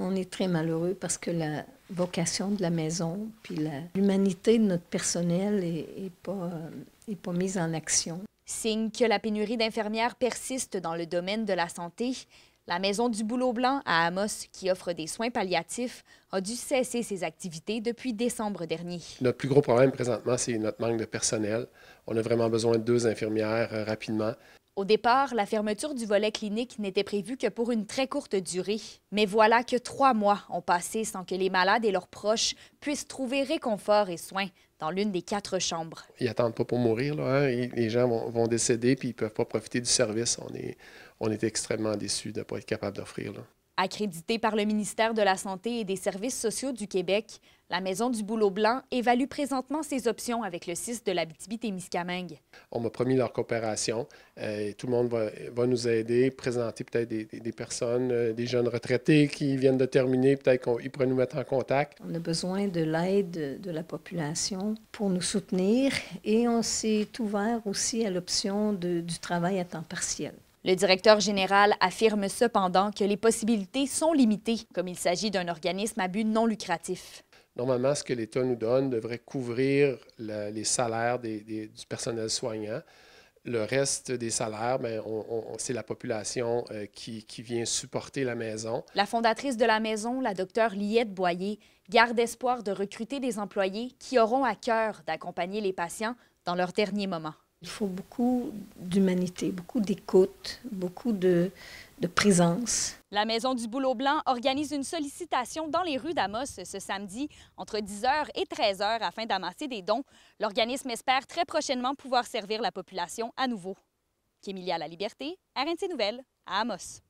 on est très malheureux parce que la vocation de la maison, puis l'humanité de notre personnel est, pas, euh, est pas mise en action. Signe que la pénurie d'infirmières persiste dans le domaine de la santé, la Maison du Boulot Blanc à Amos, qui offre des soins palliatifs, a dû cesser ses activités depuis décembre dernier. Notre plus gros problème présentement, c'est notre manque de personnel. On a vraiment besoin de deux infirmières euh, rapidement. Au départ, la fermeture du volet clinique n'était prévue que pour une très courte durée, mais voilà que trois mois ont passé sans que les malades et leurs proches puissent trouver réconfort et soins dans l'une des quatre chambres. Ils n'attendent pas pour mourir, là, hein. les gens vont, décéder puis ils ne peuvent pas profiter du service. On est, on est extrêmement déçus de ne pas être capable d'offrir. Accrédité par le ministère de la Santé et des Services sociaux du Québec, la Maison du Boulot Blanc évalue présentement ses options avec le CIS de l'Abitibi-Témiscamingue. On m'a promis leur coopération. Euh, tout le monde va, nous aider, présenter peut-être des, personnes, euh, des jeunes retraités qui viennent de terminer, peut-être qu'ils pourraient nous mettre en contact. On a besoin de l'aide de la population pour nous soutenir et on s'est ouvert aussi à l'option du travail à temps partiel. Le directeur général affirme cependant que les possibilités sont limitées, comme il s'agit d'un organisme à but non lucratif. Normalement, ce que l'État nous donne devrait couvrir les salaires des, du personnel soignant. Le reste des salaires, ben, c'est la population euh, qui, vient supporter la maison. La fondatrice de la maison, la docteure Liette Boyer, garde espoir de recruter des employés qui auront à cœur d'accompagner les patients dans leurs derniers moments. Il faut beaucoup d'humanité, beaucoup d'écoute, beaucoup de, présence. La Maison du Boulot Blanc organise une sollicitation dans les rues d'Amos ce samedi entre 10h et 13h afin d'amasser des dons. L'organisme espère très prochainement pouvoir servir la population à nouveau. Kémilia La Liberté, RNC Nouvelles, à Amos.